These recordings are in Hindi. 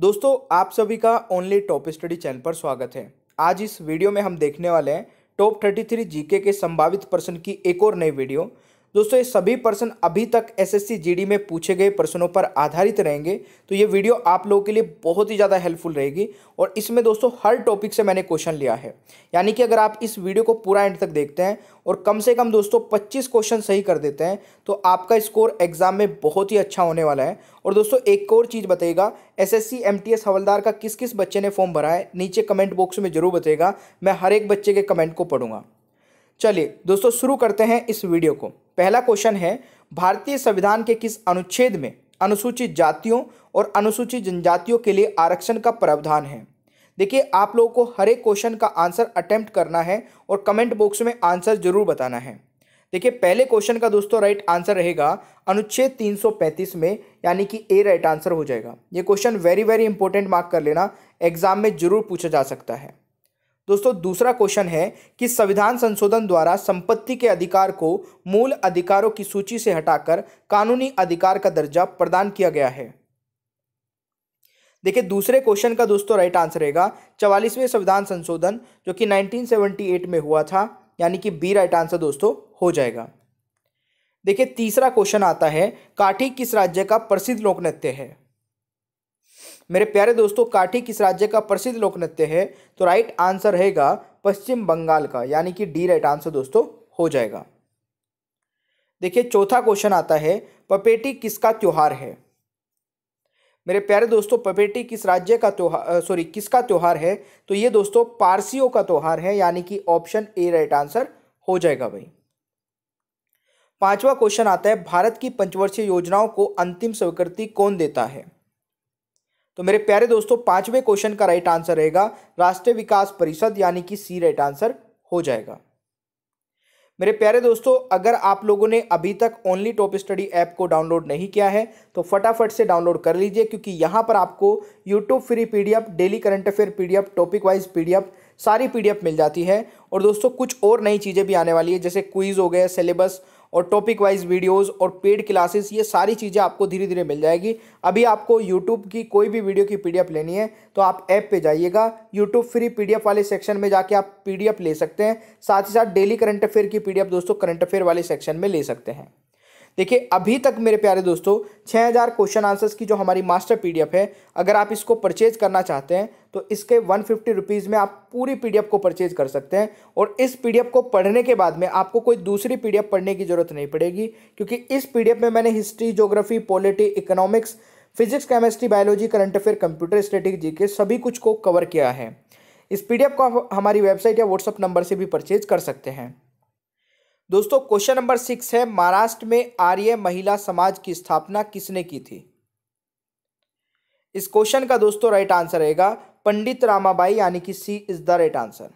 दोस्तों आप सभी का ओनली टॉप स्टडी चैनल पर स्वागत है आज इस वीडियो में हम देखने वाले हैं टॉप 33 जीके के संभावित प्रश्न की एक और नई वीडियो दोस्तों ये सभी प्रश्न अभी तक एसएससी जीडी में पूछे गए प्रश्नों पर आधारित रहेंगे तो ये वीडियो आप लोगों के लिए बहुत ही ज़्यादा हेल्पफुल रहेगी और इसमें दोस्तों हर टॉपिक से मैंने क्वेश्चन लिया है यानी कि अगर आप इस वीडियो को पूरा एंड तक देखते हैं और कम से कम दोस्तों पच्चीस क्वेश्चन सही कर देते हैं तो आपका स्कोर एग्जाम में बहुत ही अच्छा होने वाला है और दोस्तों एक और चीज़ बताइएगा एस एस हवलदार का किस किस बच्चे ने फॉर्म भरा है नीचे कमेंट बॉक्स में जरूर बताइएगा मैं हर एक बच्चे के कमेंट को पढ़ूंगा चलिए दोस्तों शुरू करते हैं इस वीडियो को पहला क्वेश्चन है भारतीय संविधान के किस अनुच्छेद में अनुसूचित जातियों और अनुसूचित जनजातियों के लिए आरक्षण का प्रावधान है देखिए आप लोगों को हर एक क्वेश्चन का आंसर अटेम्प्ट करना है और कमेंट बॉक्स में आंसर जरूर बताना है देखिए पहले क्वेश्चन का दोस्तों राइट आंसर रहेगा अनुच्छेद 335 में यानी कि ए राइट आंसर हो जाएगा ये question very very important mark कर लेना एग्जाम में जरूर पूछा जा सकता है दोस्तों दूसरा क्वेश्चन है कि संविधान संशोधन द्वारा संपत्ति के अधिकार को मूल अधिकारों की सूची से हटाकर कानूनी अधिकार का दर्जा प्रदान किया गया है देखिए दूसरे क्वेश्चन का दोस्तों राइट आंसर रहेगा चवालीसवें संविधान संशोधन जो कि 1978 में हुआ था यानी कि बी राइट आंसर दोस्तों हो जाएगा देखिए तीसरा क्वेश्चन आता है काठी किस राज्य का प्रसिद्ध लोक नृत्य है मेरे प्यारे दोस्तों काठी किस राज्य का प्रसिद्ध लोक नृत्य है तो राइट आंसर रहेगा पश्चिम बंगाल का यानी कि डी राइट आंसर दोस्तों हो जाएगा देखिए चौथा क्वेश्चन आता है पपेटी किसका त्यौहार है मेरे प्यारे दोस्तों पपेटी किस राज्य का त्यौहार सॉरी किसका त्यौहार है तो ये दोस्तों पारसियों का त्यौहार है यानी कि ऑप्शन ए राइट आंसर हो जाएगा भाई पांचवा क्वेश्चन आता है भारत की पंचवर्षीय योजनाओं को अंतिम स्वीकृति कौन देता है तो मेरे प्यारे दोस्तों पांचवें क्वेश्चन का राइट आंसर रहेगा राष्ट्रीय विकास परिषद यानी कि सी राइट आंसर हो जाएगा मेरे प्यारे दोस्तों अगर आप लोगों ने अभी तक ओनली टॉप स्टडी ऐप को डाउनलोड नहीं किया है तो फटाफट से डाउनलोड कर लीजिए क्योंकि यहाँ पर आपको YouTube free PDF daily current affair PDF topic wise P सारी पीडीएफ मिल जाती है और दोस्तों कुछ और नई चीज़ें भी आने वाली है जैसे क्विज़ हो गए सिलेबस और टॉपिक वाइज वीडियोस और पेड क्लासेस ये सारी चीज़ें आपको धीरे धीरे मिल जाएगी अभी आपको यूट्यूब की कोई भी वीडियो की पीडीएफ लेनी है तो आप ऐप पे जाइएगा यूट्यूब फ्री पीडीएफ वाले सेक्शन में जाके आप पीडीएफ ले सकते हैं साथ ही साथ डेली करंट अफेयर की पीडीएफ दोस्तों करंट अफेयर वाले सेक्शन में ले सकते हैं देखिए अभी तक मेरे प्यारे दोस्तों 6000 क्वेश्चन आंसर्स की जो हमारी मास्टर पीडीएफ है अगर आप इसको परचेज करना चाहते हैं तो इसके वन फिफ्टी रुपीज़ में आप पूरी पीडीएफ को परचेज कर सकते हैं और इस पीडीएफ को पढ़ने के बाद में आपको कोई दूसरी पीडीएफ पढ़ने की ज़रूरत नहीं पड़ेगी क्योंकि इस पी में मैंने history geography polity economics physics chemistry biology current affair computer strategy के सभी कुछ को कवर किया है इस पी को आप हमारी वेबसाइट या व्हाट्सअप नंबर से भी परचेज कर सकते हैं दोस्तों क्वेश्चन नंबर सिक्स है महाराष्ट्र में आर्य महिला समाज की स्थापना किसने की थी इस क्वेश्चन का दोस्तों राइट आंसर रहेगा पंडित रामाबाई यानी कि C is the right answer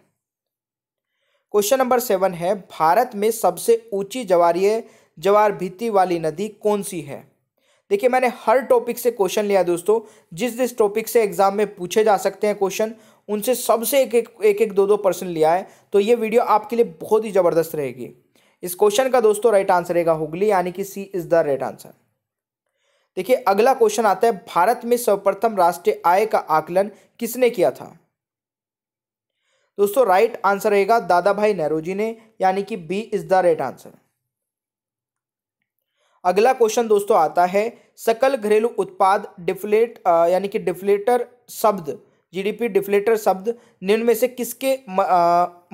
question number seven है भारत में सबसे ऊंची जवारीय जवार भीति वाली नदी कौन सी है देखिए मैंने हर टॉपिक से क्वेश्चन लिया दोस्तों जिस जिस टॉपिक से एग्जाम में पूछे जा सकते हैं क्वेश्चन उनसे सबसे एक एक एक एक दो दो पर्सन लिया है तो ये वीडियो आपके लिए बहुत ही ज़बरदस्त रहेगी इस क्वेश्चन का दोस्तों राइट आंसर रहेगा हुगली यानी कि C is the right answer देखिए अगला क्वेश्चन आता है भारत में सर्वप्रथम राष्ट्रीय आय का आकलन किसने किया था दोस्तों राइट आंसर रहेगा दादा भाई नेहरू जी ने यानी कि B is the right answer अगला क्वेश्चन दोस्तों आता है सकल घरेलू उत्पाद डिफ्लेट यानी कि डिफ्लेटर शब्द जीडीपी डिफ्लेटर शब्द निम्न में से किसके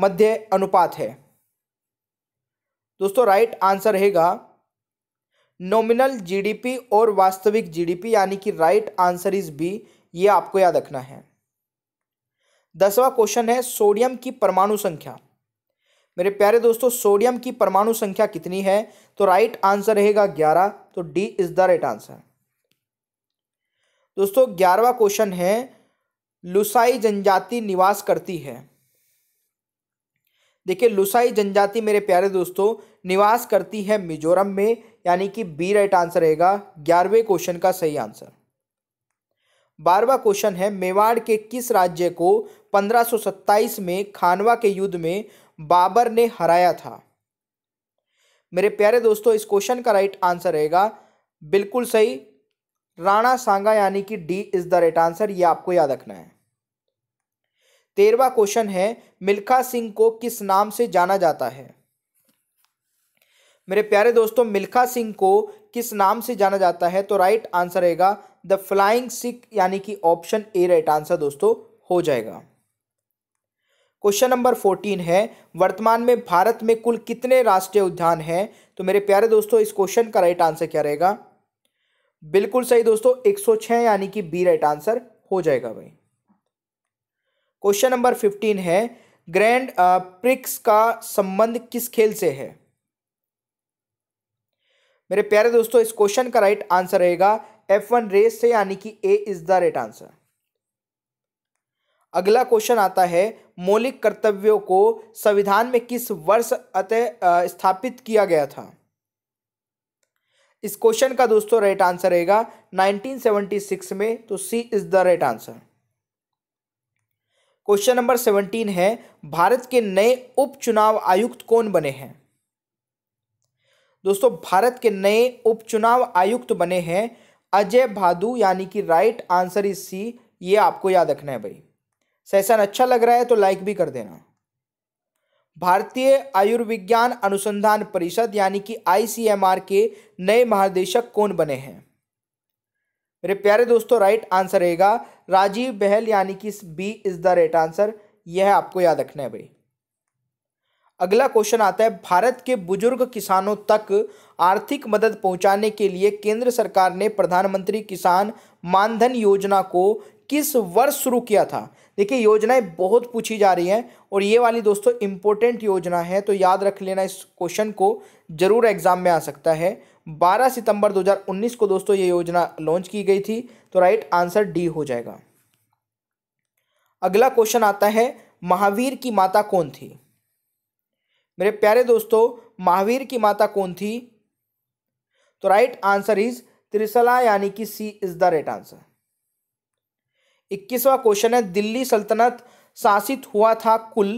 मध्य अनुपात है दोस्तों राइट आंसर रहेगा नॉमिनल जीडीपी और वास्तविक जीडीपी यानी कि राइट आंसर इज बी ये आपको याद रखना है दसवां क्वेश्चन है सोडियम की परमाणु संख्या मेरे प्यारे दोस्तों सोडियम की परमाणु संख्या कितनी है तो राइट आंसर रहेगा ग्यारह तो D is the right answer दोस्तों ग्यारहवा क्वेश्चन है लुसाई जनजाति निवास करती है देखिए लुसाई जनजाति मेरे प्यारे दोस्तों निवास करती है मिजोरम में यानी कि बी राइट आंसर रहेगा ग्यारहवें क्वेश्चन का सही आंसर बारहवा क्वेश्चन है मेवाड़ के किस राज्य को 1527 में खानवा के युद्ध में बाबर ने हराया था मेरे प्यारे दोस्तों इस क्वेश्चन का राइट आंसर रहेगा बिल्कुल सही राणा सांगा यानी कि D is the right answer ये आपको याद रखना है तेरवा क्वेश्चन है मिल्खा सिंह को किस नाम से जाना जाता है मेरे प्यारे दोस्तों मिल्खा सिंह को किस नाम से जाना जाता है तो राइट आंसर रहेगा द फ्लाइंग सिख यानी कि ऑप्शन ए राइट आंसर दोस्तों हो जाएगा क्वेश्चन नंबर फोर्टीन है वर्तमान में भारत में कुल कितने राष्ट्रीय उद्यान हैं तो मेरे प्यारे दोस्तों इस क्वेश्चन का राइट आंसर क्या रहेगा बिल्कुल सही दोस्तों 106 यानी कि बी राइट आंसर हो जाएगा भाई क्वेश्चन नंबर फिफ्टीन है ग्रैंड प्रिक्स uh, का संबंध किस खेल से है मेरे प्यारे दोस्तों इस क्वेश्चन का राइट आंसर रहेगा एफ वन रेस से यानी कि A is the right answer अगला क्वेश्चन आता है मौलिक कर्तव्यों को संविधान में किस वर्ष अतः uh, स्थापित किया गया था इस क्वेश्चन का दोस्तों राइट आंसर रहेगा 1976 में तो C is the right answer question number seventeen है भारत के नए उपचुनाव आयुक्त कौन बने हैं दोस्तों भारत के नए उपचुनाव आयुक्त बने हैं अजय भादु यानी कि राइट आंसर इज सी ये आपको याद रखना है भाई सेशन अच्छा लग रहा है तो लाइक भी कर देना भारतीय आयुर्विज्ञान अनुसंधान परिषद यानी कि आईसीएमआर के नए महानिदेशक कौन बने हैं मेरे प्यारे दोस्तों राइट आंसर रहेगा राजीव बहल यानी कि B is the right answer यह आपको याद रखना है भाई अगला क्वेश्चन आता है भारत के बुजुर्ग किसानों तक आर्थिक मदद पहुंचाने के लिए केंद्र सरकार ने प्रधानमंत्री किसान मानधन योजना को किस वर्ष शुरू किया था देखिए योजनाएं बहुत पूछी जा रही हैं और ये वाली दोस्तों इम्पोर्टेंट योजना है तो याद रख लेना इस क्वेश्चन को जरूर एग्जाम में आ सकता है 12 सितंबर 2019 को दोस्तों ये योजना लॉन्च की गई थी तो राइट आंसर डी हो जाएगा अगला क्वेश्चन आता है महावीर की माता कौन थी मेरे प्यारे दोस्तों महावीर की माता कौन थी तो राइट आंसर इज त्रिशला यानी कि C is the right answer इक्कीसवा क्वेश्चन है दिल्ली सल्तनत शासित हुआ था कुल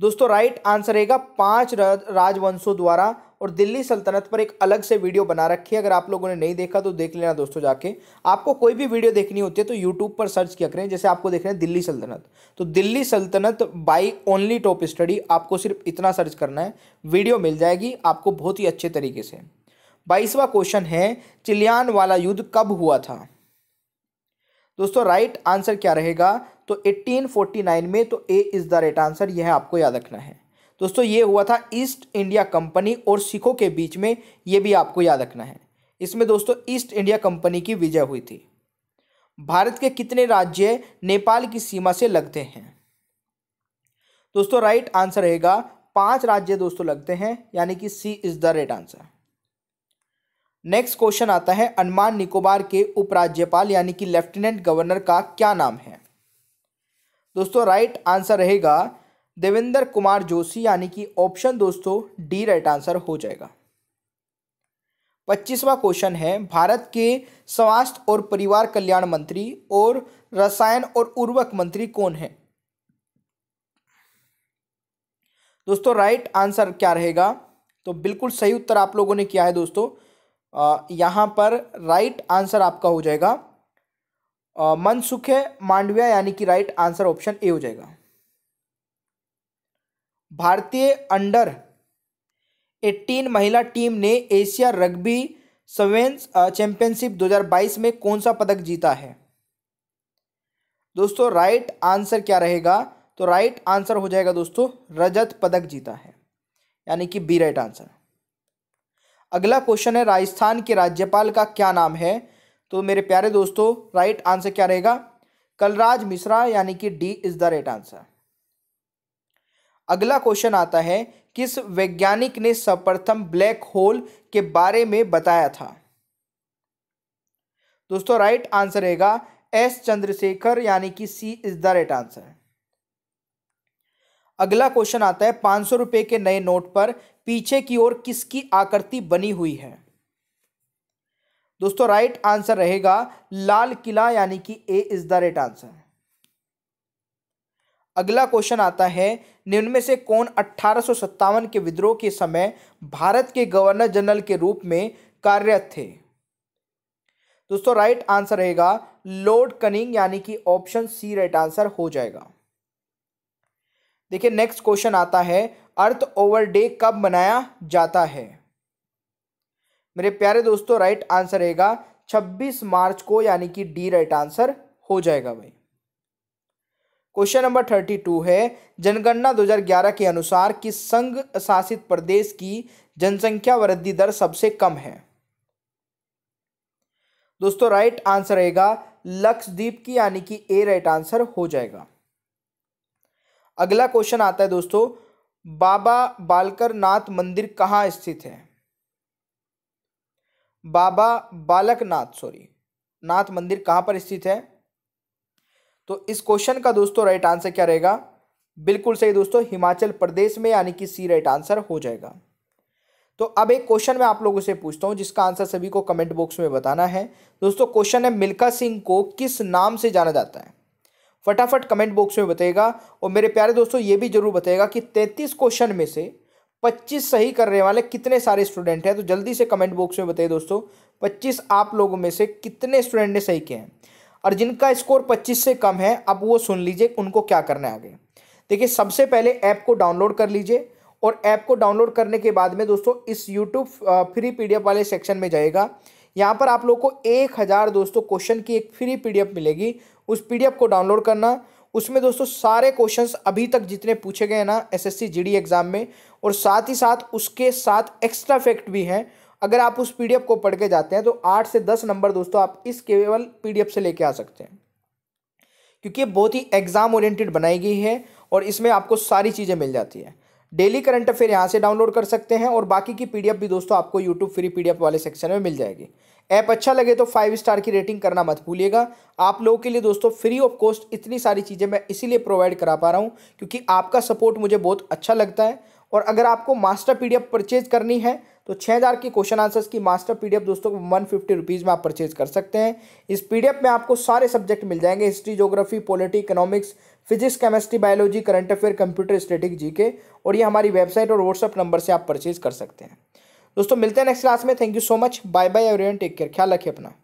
दोस्तों राइट आंसर रहेगा पांच राजवंशों द्वारा और दिल्ली सल्तनत पर एक अलग से वीडियो बना रखी है अगर आप लोगों ने नहीं देखा तो देख लेना दोस्तों जाके आपको कोई भी वीडियो देखनी होती है तो यूट्यूब पर सर्च किया करें जैसे आपको देख रहे हैं दिल्ली सल्तनत तो दिल्ली सल्तनत बाई ओनली टॉप स्टडी आपको सिर्फ इतना सर्च करना है वीडियो मिल जाएगी आपको बहुत ही अच्छे तरीके से बाईसवा क्वेश्चन है चिलियान वाला युद्ध कब हुआ था दोस्तों राइट आंसर क्या रहेगा तो 1849 में तो A is the right answer यह आपको याद रखना है दोस्तों ये हुआ था ईस्ट इंडिया कंपनी और सिखों के बीच में ये भी आपको याद रखना है इसमें दोस्तों ईस्ट इंडिया कंपनी की विजय हुई थी भारत के कितने राज्य नेपाल की सीमा से लगते हैं दोस्तों राइट आंसर रहेगा पांच राज्य दोस्तों लगते हैं यानी कि C is the right answer next question आता है अंडमान निकोबार के उपराज्यपाल यानी कि लेफ्टिनेंट गवर्नर का क्या नाम है दोस्तों राइट आंसर रहेगा देवेंद्र कुमार जोशी यानी कि ऑप्शन दोस्तों डी राइट आंसर हो जाएगा पच्चीसवा क्वेश्चन है भारत के स्वास्थ्य और परिवार कल्याण मंत्री और रसायन और उर्वरक मंत्री कौन है दोस्तों राइट आंसर क्या रहेगा तो बिल्कुल सही उत्तर आप लोगों ने किया है दोस्तों यहां पर राइट आंसर आपका हो जाएगा मनसुख मांडविया यानी कि राइट आंसर ऑप्शन ए हो जाएगा भारतीय अंडर 18 महिला टीम ने एशिया रग्बी सवेंस चैंपियनशिप 2022 में कौन सा पदक जीता है दोस्तों राइट आंसर क्या रहेगा तो राइट आंसर हो जाएगा दोस्तों रजत पदक जीता है यानी कि बी राइट आंसर अगला क्वेश्चन है राजस्थान के राज्यपाल का क्या नाम है तो मेरे प्यारे दोस्तों राइट आंसर क्या रहेगा कलराज मिश्रा यानी कि D is the right answer अगला क्वेश्चन आता है किस वैज्ञानिक ने सर्वप्रथम ब्लैक होल के बारे में बताया था दोस्तों राइट आंसर रहेगा एस चंद्रशेखर यानी कि C is the right answer अगला क्वेश्चन आता है पांच सौ रुपए के नए नोट पर पीछे की ओर किसकी आकृति बनी हुई है दोस्तों राइट आंसर रहेगा लाल किला यानी कि A is the right answer अगला क्वेश्चन आता है निम्न में से कौन अट्ठारह के विद्रोह के समय भारत के गवर्नर जनरल के रूप में कार्यरत थे दोस्तों राइट आंसर रहेगा लॉर्ड कनिंग यानी कि ऑप्शन सी राइट आंसर हो जाएगा देखिए नेक्स्ट क्वेश्चन आता है अर्थ ओवर डे कब मनाया जाता है मेरे प्यारे दोस्तों राइट आंसर रहेगा 26 मार्च को यानी कि डी राइट आंसर हो जाएगा भाई क्वेश्चन नंबर थर्टी टू है जनगणना 2011 के अनुसार किस संघ शासित प्रदेश की जनसंख्या वृद्धि दर सबसे कम है दोस्तों राइट आंसर रहेगा लक्षद्वीप की यानी कि ए राइट आंसर हो जाएगा अगला क्वेश्चन आता है दोस्तों बाबा बालकर नाथ मंदिर कहाँ स्थित है बाबा बालकनाथ सॉरी नाथ मंदिर कहाँ पर स्थित है तो इस क्वेश्चन का दोस्तों राइट आंसर क्या रहेगा बिल्कुल सही दोस्तों हिमाचल प्रदेश में यानी कि सी राइट आंसर हो जाएगा तो अब एक क्वेश्चन मैं आप लोगों से पूछता हूं जिसका आंसर सभी को कमेंट बॉक्स में बताना है दोस्तों क्वेश्चन है मिल्खा सिंह को किस नाम से जाना जाता है फटाफट कमेंट बॉक्स में बताइएगा और मेरे प्यारे दोस्तों ये भी जरूर बताएगा कि तैंतीस क्वेश्चन में से पच्चीस सही करने वाले कितने सारे स्टूडेंट हैं तो जल्दी से कमेंट बॉक्स में बताइए दोस्तों पच्चीस आप लोगों में से कितने स्टूडेंट ने सही किए हैं और जिनका स्कोर 25 से कम है अब वो सुन लीजिए उनको क्या करना आगे देखिए सबसे पहले ऐप को डाउनलोड कर लीजिए और ऐप को डाउनलोड करने के बाद में दोस्तों इस यूट्यूब फ्री पी वाले सेक्शन में जाएगा यहाँ पर आप लोग को एक हज़ार दोस्तों क्वेश्चन की एक फ्री पीडीएफ मिलेगी उस पीडीएफ को डाउनलोड करना उसमें दोस्तों सारे क्वेश्चंस अभी तक जितने पूछे गए ना एसएससी जीडी एग्ज़ाम में और साथ ही साथ उसके साथ एक्स्ट्रा फैक्ट भी हैं अगर आप उस पीडीएफ को पढ़ के जाते हैं तो आठ से दस नंबर दोस्तों आप इस केवल पीडीएफ से लेके आ सकते हैं क्योंकि ये बहुत ही एग्जाम ओरिएंटेड बनाई गई है और इसमें आपको सारी चीज़ें मिल जाती है डेली करंट अफेयर यहाँ से डाउनलोड कर सकते हैं और बाकी की पीडीएफ भी दोस्तों आपको यूट्यूब फ्री पीडीएफ वाले सेक्शन में मिल जाएगी ऐप अच्छा लगे तो फाइव स्टार की रेटिंग करना मत भूलिएगा आप लोगों के लिए दोस्तों फ्री ऑफ कॉस्ट इतनी सारी चीज़ें मैं इसीलिए प्रोवाइड करा पा रहा हूँ क्योंकि आपका सपोर्ट मुझे बहुत अच्छा लगता है और अगर आपको मास्टर पीडीएफ परचेज करनी है तो 6000 की क्वेश्चन आंसर्स की मास्टर पीडीएफ दोस्तों वन फिफ्टी रुपीज़ में आप परचेज कर सकते हैं इस पीडीएफ में आपको सारे सब्जेक्ट मिल जाएंगे history geography polity economics physics chemistry biology current affair computer static के और ये हमारी वेबसाइट और व्हाट्सअप नंबर से आप परचेज कर सकते हैं दोस्तों मिलते हैं नेक्स्ट क्लास में thank you so much bye bye everyone take care ख्याल रखिए अपना